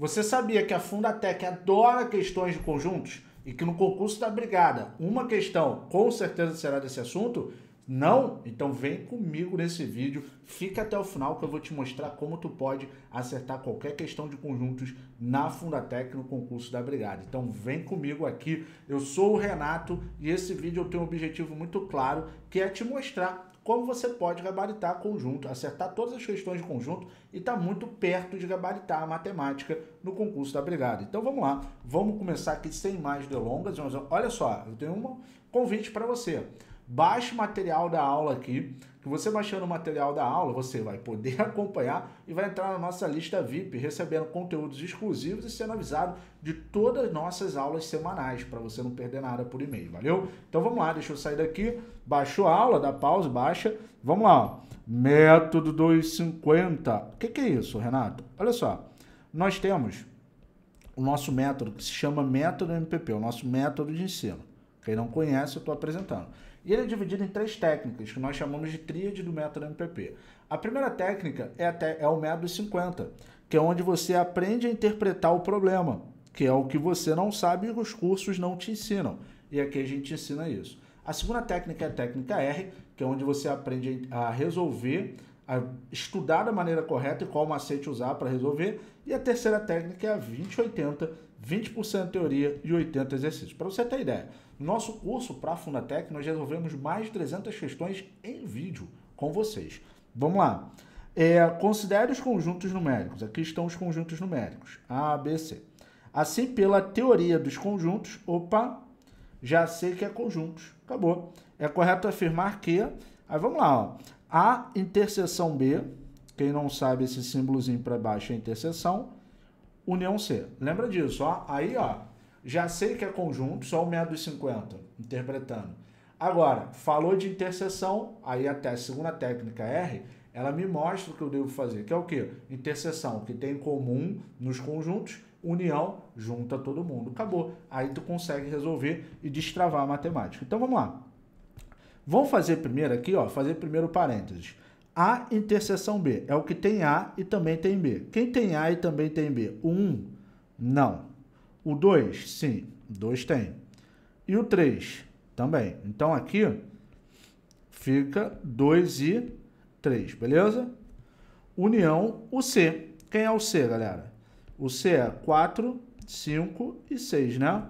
Você sabia que a Fundatec adora questões de conjuntos e que no concurso da Brigada uma questão com certeza será desse assunto? Não? Então vem comigo nesse vídeo, fica até o final que eu vou te mostrar como tu pode acertar qualquer questão de conjuntos na Fundatec no concurso da Brigada. Então vem comigo aqui, eu sou o Renato e esse vídeo eu tenho um objetivo muito claro que é te mostrar como você pode gabaritar conjunto, acertar todas as questões de conjunto e está muito perto de gabaritar a matemática no concurso da Brigada. Então vamos lá, vamos começar aqui sem mais delongas. Olha só, eu tenho um convite para você. Baixe o material da aula aqui, que você baixando o material da aula, você vai poder acompanhar e vai entrar na nossa lista VIP, recebendo conteúdos exclusivos e sendo avisado de todas as nossas aulas semanais, para você não perder nada por e-mail, valeu? Então vamos lá, deixa eu sair daqui, baixou a aula, dá pausa, baixa, vamos lá, método 250, o que, que é isso, Renato? Olha só, nós temos o nosso método, que se chama método MPP, o nosso método de ensino. Quem não conhece, eu estou apresentando. E ele é dividido em três técnicas, que nós chamamos de tríade do método MPP. A primeira técnica é, até, é o método 50, que é onde você aprende a interpretar o problema, que é o que você não sabe e os cursos não te ensinam. E aqui a gente ensina isso. A segunda técnica é a técnica R, que é onde você aprende a resolver a estudar da maneira correta e qual macete usar para resolver. E a terceira técnica é a 20-80, 20% teoria e 80% exercícios Para você ter ideia, no nosso curso para a Fundatec, nós resolvemos mais de 300 questões em vídeo com vocês. Vamos lá. É, considere os conjuntos numéricos. Aqui estão os conjuntos numéricos. A, B, C. Assim, pela teoria dos conjuntos, opa, já sei que é conjuntos. Acabou. É correto afirmar que... Aí vamos lá, ó. A interseção B, quem não sabe esse símbolozinho para baixo é interseção, união C. Lembra disso, ó? Aí, ó, já sei que é conjunto, só o meio dos 50, interpretando. Agora, falou de interseção, aí até a segunda técnica R, ela me mostra o que eu devo fazer, que é o quê? Interseção, que tem em comum nos conjuntos, união, junta todo mundo. Acabou. Aí tu consegue resolver e destravar a matemática. Então vamos lá. Vamos fazer primeiro aqui, ó, fazer primeiro parênteses. A interseção B é o que tem A e também tem B. Quem tem A e também tem B? O 1? Não. O 2? Sim, 2 tem. E o 3? Também. Então aqui fica 2 e 3, beleza? União, o C. Quem é o C, galera? O C é 4, 5 e 6, né?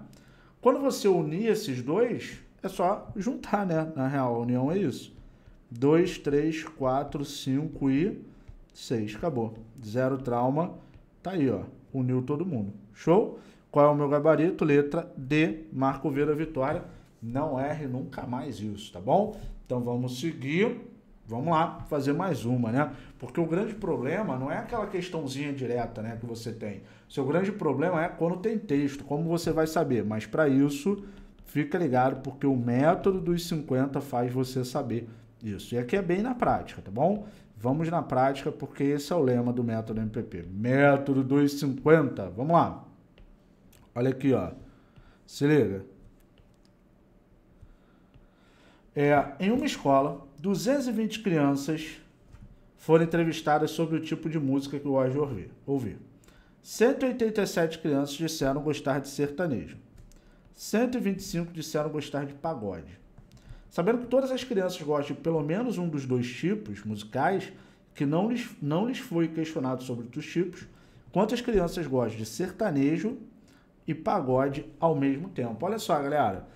Quando você unir esses dois, é só juntar, né? Na real, a união é isso. 2, 3, 4, 5 e 6. Acabou. Zero trauma. Tá aí, ó. Uniu todo mundo. Show? Qual é o meu gabarito? Letra D. Marco Vera Vitória. Não erre nunca mais isso, tá bom? Então vamos seguir. Vamos lá fazer mais uma, né? Porque o grande problema não é aquela questãozinha direta, né, que você tem. seu grande problema é quando tem texto, como você vai saber. Mas para isso, Fica ligado, porque o método dos 50 faz você saber isso. E aqui é bem na prática, tá bom? Vamos na prática, porque esse é o lema do método MPP. Método dos 50. Vamos lá. Olha aqui, ó. Se liga. É, em uma escola, 220 crianças foram entrevistadas sobre o tipo de música que gostam de ouvir. ouvir. 187 crianças disseram gostar de sertanejo. 125 disseram gostar de pagode. Sabendo que todas as crianças gostam de pelo menos um dos dois tipos musicais, que não lhes, não lhes foi questionado sobre os tipos, quantas crianças gostam de sertanejo e pagode ao mesmo tempo. Olha só, galera.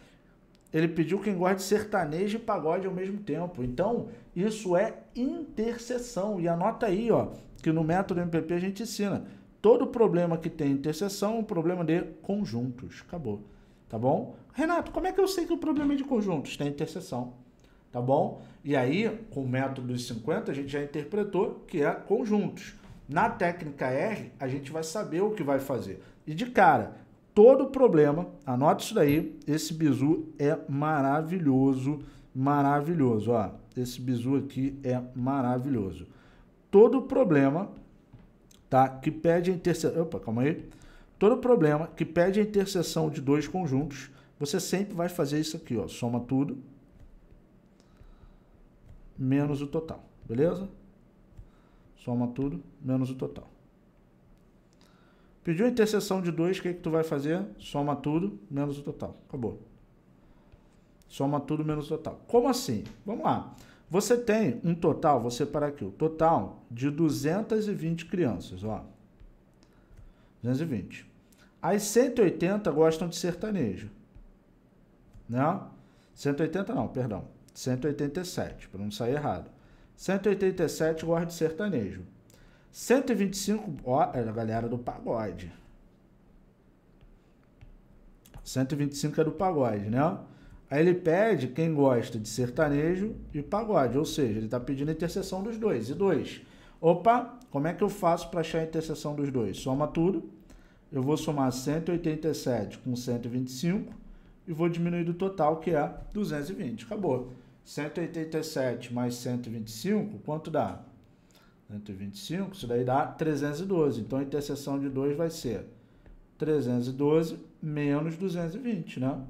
Ele pediu quem gosta de sertanejo e pagode ao mesmo tempo. Então, isso é interseção. E anota aí, ó, que no método MPP a gente ensina. Todo problema que tem interseção é um problema de conjuntos. Acabou tá bom? Renato, como é que eu sei que o problema é de conjuntos? Tem interseção, tá bom? E aí, com o método dos 50, a gente já interpretou que é conjuntos. Na técnica R, a gente vai saber o que vai fazer. E de cara, todo problema, anote isso daí, esse bizu é maravilhoso, maravilhoso, ó. Esse bizu aqui é maravilhoso. Todo problema, tá, que pede interseção... Opa, calma aí Todo problema que pede a interseção de dois conjuntos, você sempre vai fazer isso aqui, ó, soma tudo menos o total, beleza? Soma tudo menos o total. Pediu a interseção de dois, o que, é que tu vai fazer? Soma tudo menos o total. Acabou. Soma tudo menos o total. Como assim? Vamos lá. Você tem um total, vou separar aqui, o total de 220 crianças, ó. 220. As 180 gostam de sertanejo. Né? 180 não, perdão. 187, para não sair errado. 187 gosta de sertanejo. 125, ó, é a galera do pagode. 125 é do pagode, né? Aí ele pede quem gosta de sertanejo e pagode, ou seja, ele está pedindo a interseção dos dois. E dois. Opa, como é que eu faço para achar a interseção dos dois? Soma tudo eu vou somar 187 com 125 e vou diminuir do total, que é 220. Acabou. 187 mais 125, quanto dá? 125, isso daí dá 312. Então, a interseção de 2 vai ser 312 menos 220, né?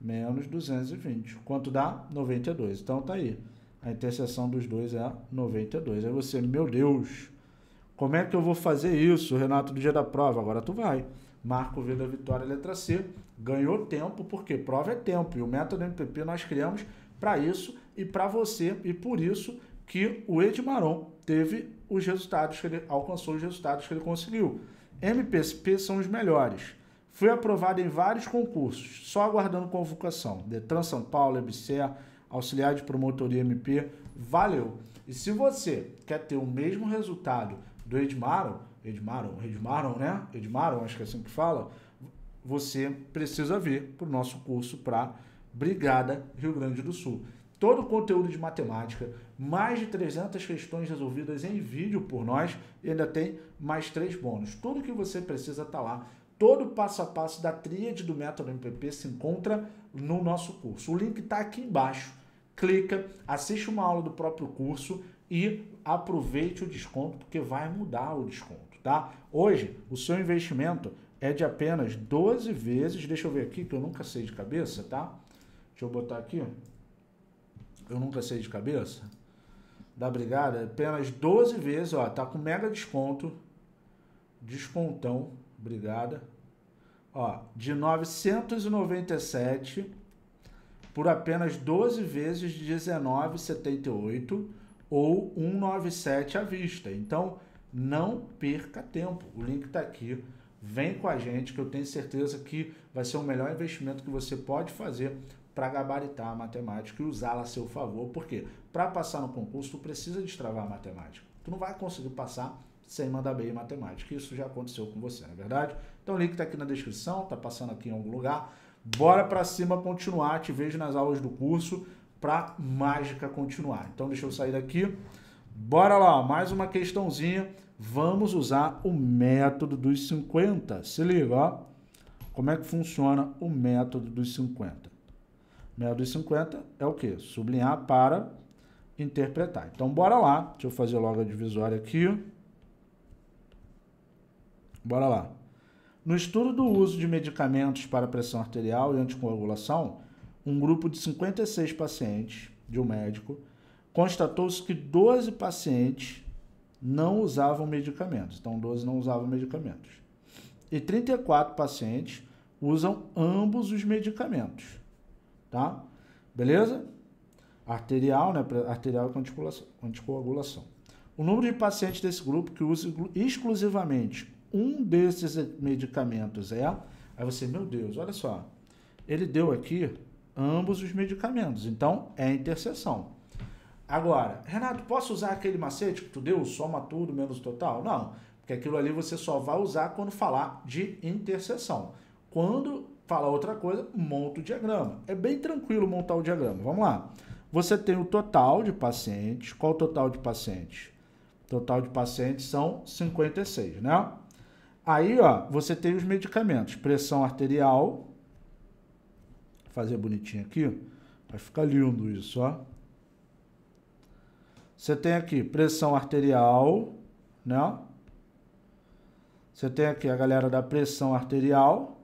Menos 220. Quanto dá? 92. Então, tá aí. A interseção dos dois é 92. Aí você, meu Deus, como é que eu vou fazer isso, Renato, no dia da prova? Agora tu vai. Marco V da Vitória, letra C. Ganhou tempo, porque prova é tempo. E o método MPP nós criamos para isso e para você. E por isso que o Edmaron teve os resultados que ele alcançou, os resultados que ele conseguiu. MPSP são os melhores. Foi aprovado em vários concursos, só aguardando convocação. Detran São Paulo, EBSER, Auxiliar de Promotoria MP. Valeu! E se você quer ter o mesmo resultado do Edmaron, Edmaron, Edmaron, né? Edmaron, acho que é assim que fala. Você precisa vir para o nosso curso para Brigada Rio Grande do Sul. Todo o conteúdo de matemática, mais de 300 questões resolvidas em vídeo por nós e ainda tem mais três bônus. Tudo que você precisa está lá. Todo o passo a passo da tríade do método MPP se encontra no nosso curso. O link está aqui embaixo. Clica, assiste uma aula do próprio curso e aproveite o desconto, porque vai mudar o desconto, tá? Hoje, o seu investimento é de apenas 12 vezes, deixa eu ver aqui, que eu nunca sei de cabeça, tá? Deixa eu botar aqui, eu nunca sei de cabeça, da Brigada, é apenas 12 vezes, ó, tá com mega desconto, descontão, Brigada, ó, de 997 por apenas 12 vezes de 19,78 ou 197 à vista. Então, não perca tempo. O link está aqui. Vem com a gente que eu tenho certeza que vai ser o melhor investimento que você pode fazer para gabaritar a matemática e usá-la a seu favor. Porque para passar no concurso, tu precisa destravar a matemática. Tu não vai conseguir passar sem mandar bem em matemática. Isso já aconteceu com você, não é verdade? Então o link está aqui na descrição, está passando aqui em algum lugar. Bora para cima continuar, te vejo nas aulas do curso para mágica continuar. Então deixa eu sair daqui. Bora lá, mais uma questãozinha. Vamos usar o método dos 50. Se liga, ó. Como é que funciona o método dos 50? O método dos 50 é o que? Sublinhar para interpretar. Então bora lá. Deixa eu fazer logo a divisória aqui. Bora lá. No estudo do uso de medicamentos para pressão arterial e anticoagulação, um grupo de 56 pacientes de um médico, constatou-se que 12 pacientes não usavam medicamentos. Então, 12 não usavam medicamentos. E 34 pacientes usam ambos os medicamentos. Tá? Beleza? Arterial, né? Arterial e anticoagulação. O número de pacientes desse grupo que usa exclusivamente um desses medicamentos é. Aí você, meu Deus, olha só. Ele deu aqui ambos os medicamentos. Então, é interseção. Agora, Renato, posso usar aquele macete que tu deu, soma tudo menos total? Não, porque aquilo ali você só vai usar quando falar de interseção. Quando falar outra coisa, monta o diagrama. É bem tranquilo montar o diagrama. Vamos lá. Você tem o total de pacientes. Qual o total de pacientes? Total de pacientes são 56, né? Aí, ó, você tem os medicamentos: pressão arterial, fazer bonitinho aqui, vai ficar lindo isso, ó. Você tem aqui pressão arterial, né? Você tem aqui a galera da pressão arterial,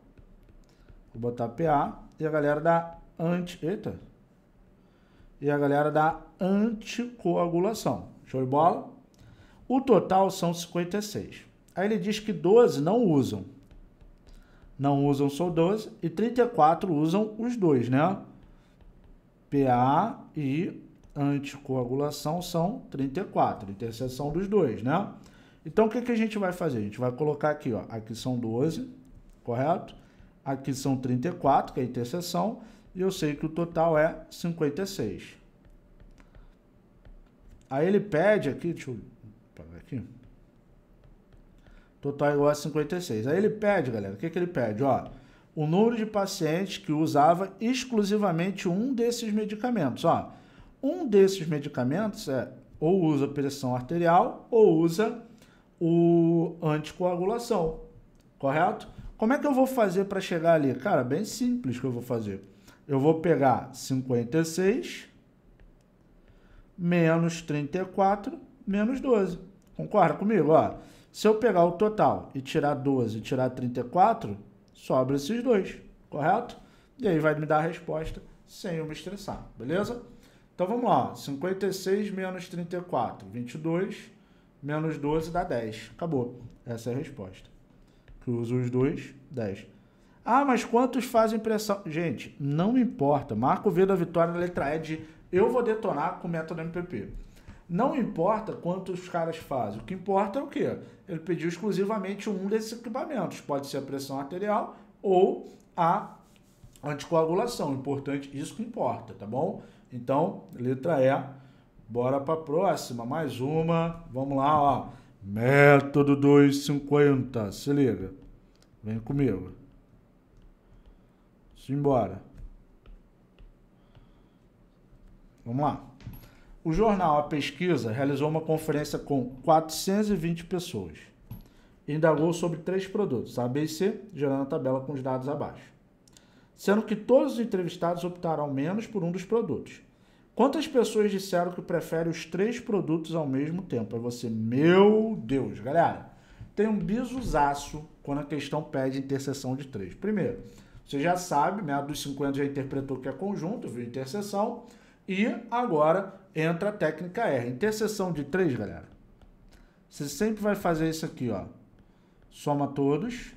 vou botar PA, e a galera da anti... Eita! E a galera da anticoagulação. Show de bola? O total são 56. Aí ele diz que 12 não usam não usam só 12 e 34 usam os dois, né? PA e anticoagulação são 34, interseção dos dois, né? Então, o que, que a gente vai fazer? A gente vai colocar aqui, ó, aqui são 12, correto? Aqui são 34, que é a interseção, e eu sei que o total é 56. Aí ele pede aqui, deixa eu aqui, total igual a 56. Aí ele pede, galera, o que, que ele pede? Ó, o número de pacientes que usava exclusivamente um desses medicamentos. Ó, um desses medicamentos é ou usa pressão arterial ou usa o anticoagulação, correto? Como é que eu vou fazer para chegar ali? Cara, bem simples que eu vou fazer. Eu vou pegar 56 menos 34 menos 12. Concorda comigo? Ó, se eu pegar o total e tirar 12 e tirar 34, sobra esses dois, correto? E aí vai me dar a resposta sem eu me estressar, beleza? Então vamos lá, 56 menos 34, 22, menos 12 dá 10, acabou. Essa é a resposta. Cruzo os dois, 10. Ah, mas quantos fazem pressão? Gente, não importa, marca o V da vitória na letra E de eu vou detonar com o método MPP. Não importa quantos caras fazem, o que importa é o quê? Ele pediu exclusivamente um desses equipamentos, pode ser a pressão arterial ou a anticoagulação. Importante, isso que importa, tá bom? Então, letra E, bora para a próxima, mais uma. Vamos lá, ó. Método 250, se liga. Vem comigo. Simbora. Vamos lá. O jornal A Pesquisa realizou uma conferência com 420 pessoas. Indagou sobre três produtos, A, B e C, gerando a tabela com os dados abaixo. Sendo que todos os entrevistados optaram ao menos por um dos produtos. Quantas pessoas disseram que preferem os três produtos ao mesmo tempo? É você, meu Deus, galera. Tem um bisuzaço quando a questão pede interseção de três. Primeiro, você já sabe, meados dos 50 já interpretou que é conjunto, viu interseção. E agora entra a técnica R. Interseção de 3, galera. Você sempre vai fazer isso aqui, ó. Soma todos.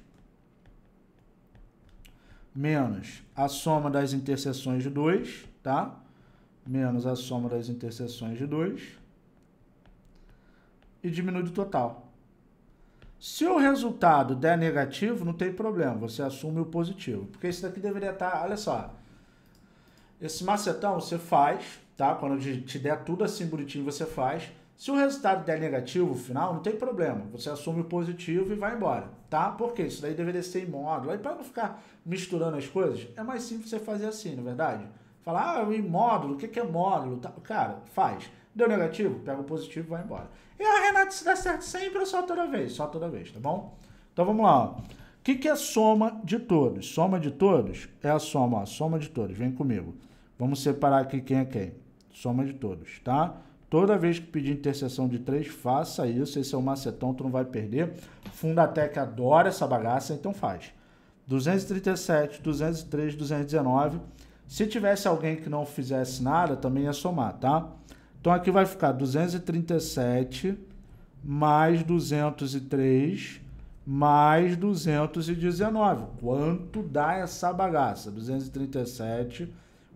Menos a soma das interseções de 2, tá? Menos a soma das interseções de 2. E diminui o total. Se o resultado der negativo, não tem problema. Você assume o positivo. Porque isso daqui deveria estar, tá, olha só. Esse macetão você faz, tá? Quando te der tudo assim bonitinho, você faz. Se o resultado der negativo final, não tem problema. Você assume o positivo e vai embora, tá? Porque isso daí deveria ser módulo. Aí para não ficar misturando as coisas, é mais simples você fazer assim, na é verdade. Falar, ah, o o que, é módulo? Tá, cara, faz. Deu negativo? Pega o positivo e vai embora. E a Renata, se dá certo sempre ou só toda vez? Só toda vez, tá bom? Então vamos lá. O que, que é soma de todos? Soma de todos é a soma, ó, soma de todos. Vem comigo. Vamos separar aqui quem é quem. Soma de todos, tá? Toda vez que pedir interseção de três, faça isso. Esse é o macetão, tu não vai perder. Fundatec adora essa bagaça, então faz. 237, 203, 219. Se tivesse alguém que não fizesse nada, também ia somar, tá? Então aqui vai ficar 237 mais 203 mais 219. Quanto dá essa bagaça? 237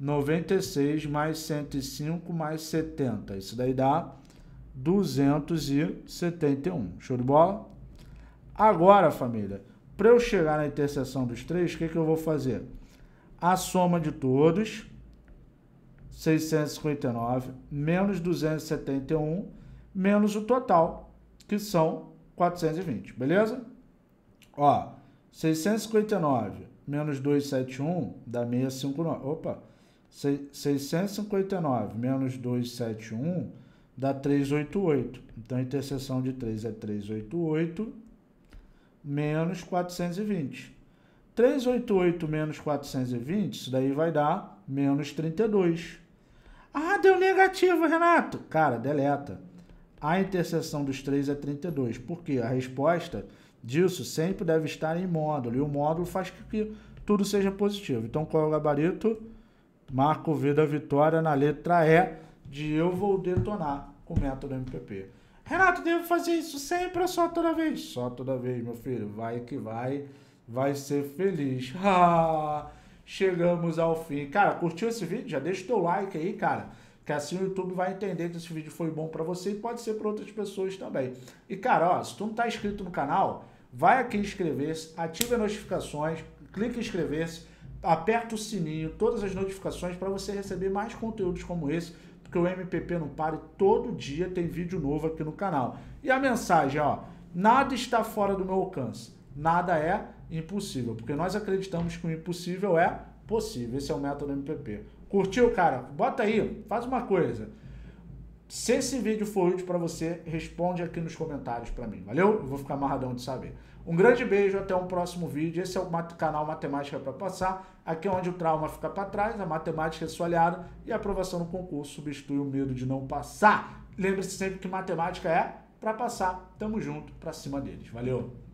96 mais 105 mais 70. Isso daí dá 271. Show de bola? Agora, família, para eu chegar na interseção dos três, o que, que eu vou fazer? A soma de todos, 659, menos 271, menos o total, que são 420, beleza? Ó, 659 menos 271 dá 659. Opa! 659 menos 271 dá 388. Então, a interseção de 3 é 388 menos 420. 388 menos 420, isso daí vai dar menos 32. Ah, deu negativo, Renato. Cara, deleta. A interseção dos três é 32, porque a resposta disso sempre deve estar em módulo, e o módulo faz com que tudo seja positivo. Então, qual é o gabarito? Marco V da Vitória na letra E de Eu Vou Detonar o método MPP. Renato, devo fazer isso sempre ou só toda vez? Só toda vez, meu filho. Vai que vai. Vai ser feliz. Chegamos ao fim. Cara, curtiu esse vídeo? Já deixa o teu like aí, cara. Que assim o YouTube vai entender que esse vídeo foi bom para você e pode ser para outras pessoas também. E, cara, ó, se tu não tá inscrito no canal, vai aqui inscrever-se, ative as notificações, clique em inscrever-se aperta o sininho, todas as notificações para você receber mais conteúdos como esse, porque o MPP não pare todo dia tem vídeo novo aqui no canal. E a mensagem, ó, nada está fora do meu alcance, nada é impossível, porque nós acreditamos que o impossível é possível. Esse é o método MPP. Curtiu, cara? Bota aí, faz uma coisa. Se esse vídeo for útil para você, responde aqui nos comentários para mim, valeu? Eu vou ficar amarradão de saber. Um grande beijo, até um próximo vídeo. Esse é o canal Matemática para Passar. Aqui é onde o trauma fica para trás, a matemática é sua aliada e a aprovação no concurso substitui o medo de não passar. Lembre-se sempre que matemática é para passar. Tamo junto, para cima deles. Valeu!